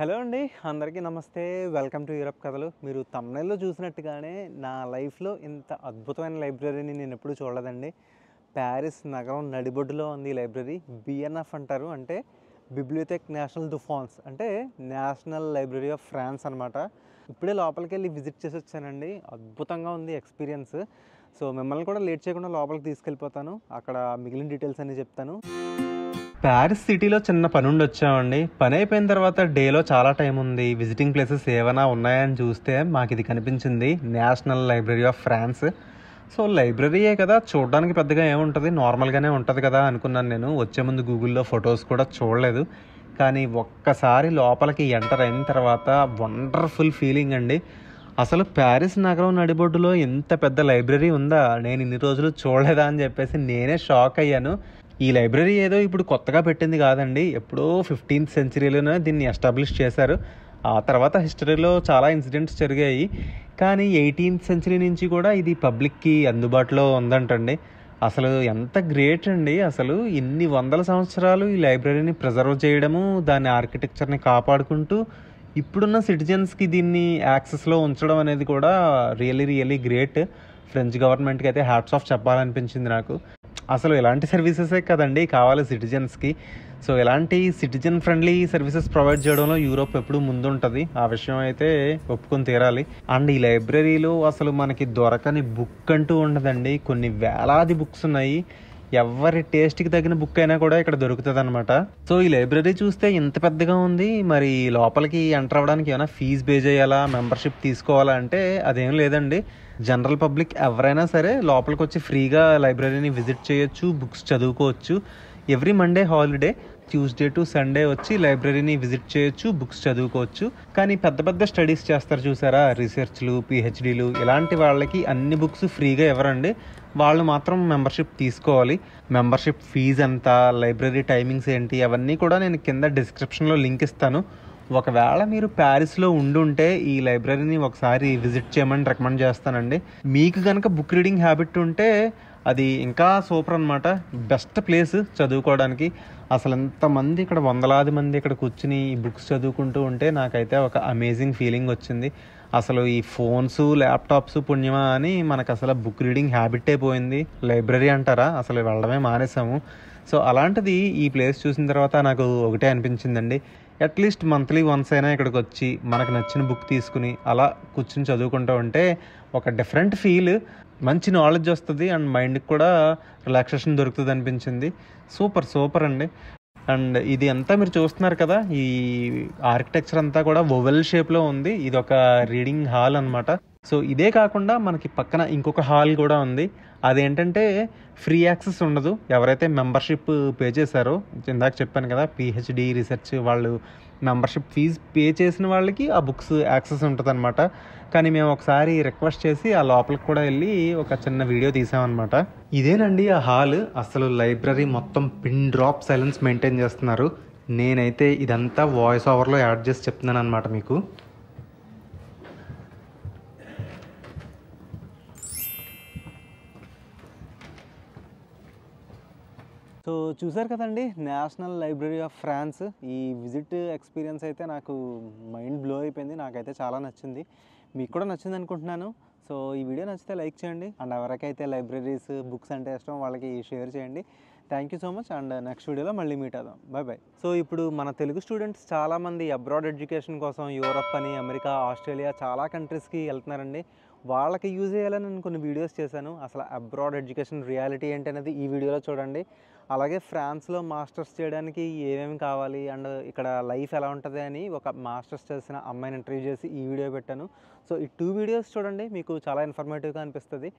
hello అండి అందరికీ నమస్తే వెల్కమ్ టు యూరప్ కథలు మీరు తమిళలో చూసినట్టుగానే నా లైఫ్లో ఇంత అద్భుతమైన లైబ్రరీని నేను ఎప్పుడూ చూడలేదండి ప్యారిస్ నగరం నడిబొడ్డులో ఉంది ఈ లైబ్రరీ బిఎన్ఎఫ్ అంటారు అంటే బిబ్లియోథెక్ నేషనల్ దుఫాన్స్ అంటే నేషనల్ లైబ్రరీ ఆఫ్ ఫ్రాన్స్ అనమాట ఇప్పుడే లోపలికి వెళ్ళి విజిట్ చేసి వచ్చానండి అద్భుతంగా ఉంది ఎక్స్పీరియన్స్ సో మిమ్మల్ని కూడా లేట్ చేయకుండా లోపలికి తీసుకెళ్ళిపోతాను అక్కడ మిగిలిన డీటెయిల్స్ అన్నీ చెప్తాను ప్యారిస్ సిటీలో చిన్న పని ఉండి వచ్చామండి పని అయిపోయిన తర్వాత డేలో చాలా టైం ఉంది విజిటింగ్ ప్లేసెస్ ఏమైనా ఉన్నాయని చూస్తే మాకు ఇది కనిపించింది national library of France so లైబ్రరీయే కదా చూడడానికి పెద్దగా ఏముంటుంది నార్మల్గానే ఉంటుంది కదా అనుకున్నాను నేను వచ్చే ముందు గూగుల్లో ఫొటోస్ కూడా చూడలేదు కానీ ఒక్కసారి లోపలికి ఎంటర్ అయిన తర్వాత వండర్ఫుల్ ఫీలింగ్ అండి అసలు ప్యారిస్ నగరం నడిబొడ్డులో ఎంత పెద్ద లైబ్రరీ ఉందా నేను ఇన్ని రోజులు చూడలేదా అని చెప్పేసి నేనే షాక్ అయ్యాను ఈ లైబ్రరీ ఏదో ఇప్పుడు కొత్తగా పెట్టింది కాదండి ఎప్పుడో ఫిఫ్టీన్త్ సెంచరీలోనే దీన్ని ఎస్టాబ్లిష్ చేశారు ఆ తర్వాత హిస్టరీలో చాలా ఇన్సిడెంట్స్ జరిగాయి కానీ ఎయిటీన్త్ సెంచరీ నుంచి కూడా ఇది పబ్లిక్కి అందుబాటులో ఉందంటండి అసలు ఎంత గ్రేట్ అండి అసలు ఇన్ని వందల సంవత్సరాలు ఈ లైబ్రరీని ప్రిజర్వ్ చేయడము దాని ఆర్కిటెక్చర్ని కాపాడుకుంటూ ఇప్పుడున్న సిటిజన్స్కి దీన్ని యాక్సెస్లో ఉంచడం అనేది కూడా రియలీ రియలీ గ్రేట్ ఫ్రెంచ్ గవర్నమెంట్కి అయితే హ్యాట్స్ ఆఫ్ చెప్పాలనిపించింది నాకు అసలు ఇలాంటి సర్వీసెసే కదండి కావాలి సిటిజన్స్కి సో ఇలాంటి సిటిజన్ ఫ్రెండ్లీ సర్వీసెస్ ప్రొవైడ్ చేయడంలో యూరోప్ ఎప్పుడు ముందుంటుంది ఆ విషయం అయితే ఒప్పుకొని తీరాలి అండ్ ఈ లైబ్రరీలో అసలు మనకి దొరకని బుక్ అంటూ ఉండదండి కొన్ని వేలాది బుక్స్ ఉన్నాయి ఎవరి టేస్ట్కి తగిన బుక్ అయినా కూడా ఇక్కడ దొరుకుతుంది అనమాట సో ఈ లైబ్రరీ చూస్తే ఇంత పెద్దగా ఉంది మరి లోపలికి ఎంటర్ అవ్వడానికి ఏమైనా ఫీజ్ పే చేయాలా మెంబర్షిప్ తీసుకోవాలా అంటే అదేం లేదండి జనరల్ పబ్లిక్ ఎవరైనా సరే లోపలికి వచ్చి ఫ్రీగా లైబ్రరీని విజిట్ చేయొచ్చు బుక్స్ చదువుకోవచ్చు every Monday holiday Tuesday to Sunday వచ్చి లైబ్రరీని విజిట్ చేయొచ్చు బుక్స్ చదువుకోవచ్చు కానీ పెద్ద పెద్ద స్టడీస్ చేస్తారు చూసారా రీసెర్చ్లు పిహెచ్డీలు ఇలాంటి వాళ్ళకి అన్ని బుక్స్ ఫ్రీగా ఇవ్వరండి వాళ్ళు మాత్రం మెంబర్షిప్ తీసుకోవాలి మెంబర్షిప్ ఫీజు ఎంత లైబ్రరీ టైమింగ్స్ ఏంటి అవన్నీ కూడా నేను కింద డిస్క్రిప్షన్లో లింక్ ఇస్తాను ఒకవేళ మీరు ప్యారిస్లో ఉండుంటే ఈ లైబ్రరీని ఒకసారి విజిట్ చేయమని రికమెండ్ చేస్తానండి మీకు కనుక బుక్ రీడింగ్ హ్యాబిట్ ఉంటే అది ఇంకా సూపర్ అనమాట బెస్ట్ ప్లేస్ చదువుకోవడానికి అసలు ఎంతమంది ఇక్కడ వందలాది మంది ఇక్కడ కూర్చుని ఈ బుక్స్ చదువుకుంటూ ఉంటే నాకైతే ఒక అమేజింగ్ ఫీలింగ్ వచ్చింది అసలు ఈ ఫోన్స్ ల్యాప్టాప్స్ పుణ్యమా అని మనకు అసలు బుక్ రీడింగ్ హ్యాబిట్ అయిపోయింది లైబ్రరీ అంటారా అసలు వెళ్ళడమే మానేసాము సో అలాంటిది ఈ ప్లేస్ చూసిన తర్వాత నాకు ఒకటే అనిపించిందండి అట్లీస్ట్ మంత్లీ వన్స్ అయినా ఇక్కడికి వచ్చి మనకు నచ్చిన బుక్ తీసుకుని అలా కూర్చుని చదువుకుంటూ ఉంటే ఒక డిఫరెంట్ ఫీల్ మంచి నాలెడ్జ్ వస్తుంది అండ్ మైండ్కి కూడా రిలాక్సేషన్ దొరుకుతుంది అనిపించింది సూపర్ సూపర్ అండి అండ్ ఇది అంతా మీరు చూస్తున్నారు కదా ఈ ఆర్కిటెక్చర్ అంతా కూడా ఒవెల్ షేప్లో ఉంది ఇది ఒక రీడింగ్ హాల్ అనమాట సో ఇదే కాకుండా మనకి పక్కన ఇంకొక హాల్ కూడా ఉంది అదేంటంటే ఫ్రీ యాక్సెస్ ఉండదు ఎవరైతే మెంబర్షిప్ పే చేశారో ఇందాక చెప్పాను కదా పిహెచ్డి రీసెర్చ్ వాళ్ళు మెంబర్షిప్ ఫీజు పే చేసిన వాళ్ళకి ఆ బుక్స్ యాక్సెస్ ఉంటుంది అనమాట కానీ మేము ఒకసారి రిక్వెస్ట్ చేసి ఆ లోపలికి కూడా వెళ్ళి ఒక చిన్న వీడియో తీసామన్నమాట ఇదేనండి ఆ హాల్ అసలు లైబ్రరీ మొత్తం పిన్ డ్రాప్ సైలెన్స్ మెయింటైన్ చేస్తున్నారు నేనైతే ఇదంతా వాయిస్ ఓవర్లో యాడ్ చేసి చెప్తున్నాను అనమాట మీకు సో చూసారు కదండి నేషనల్ లైబ్రరీ ఆఫ్ ఫ్రాన్స్ ఈ విజిట్ ఎక్స్పీరియన్స్ అయితే నాకు మైండ్ బ్లో అయిపోయింది నాకైతే చాలా నచ్చింది మీకు కూడా నచ్చింది అనుకుంటున్నాను సో ఈ వీడియో నచ్చితే లైక్ చేయండి అండ్ ఎవరికైతే లైబ్రరీస్ బుక్స్ అంటే ఇష్టం వాళ్ళకి షేర్ చేయండి thank you so much and next వీడియోలో మళ్ళీ మీట్ అవుదాం బాయ్ బాయ్ సో ఇప్పుడు మన తెలుగు స్టూడెంట్స్ చాలామంది అబ్రాడ్ ఎడ్యుకేషన్ కోసం యూరప్ అని అమెరికా ఆస్ట్రేలియా చాలా కంట్రీస్కి వెళ్తున్నారండి వాళ్ళకి యూజ్ చేయాలని నేను కొన్ని వీడియోస్ చేశాను అసలు అబ్రాడ్ ఎడ్యుకేషన్ రియాలిటీ ఏంటనేది ఈ వీడియోలో చూడండి అలాగే ఫ్రాన్స్లో మాస్టర్స్ చేయడానికి ఏమేమి కావాలి అండ్ ఇక్కడ లైఫ్ ఎలా ఉంటుంది అని ఒక మాస్టర్స్ చేసిన అమ్మాయిని ఇంటర్వ్యూ చేసి ఈ వీడియో పెట్టాను సో ఈ టూ వీడియోస్ చూడండి మీకు చాలా ఇన్ఫర్మేటివ్గా అనిపిస్తుంది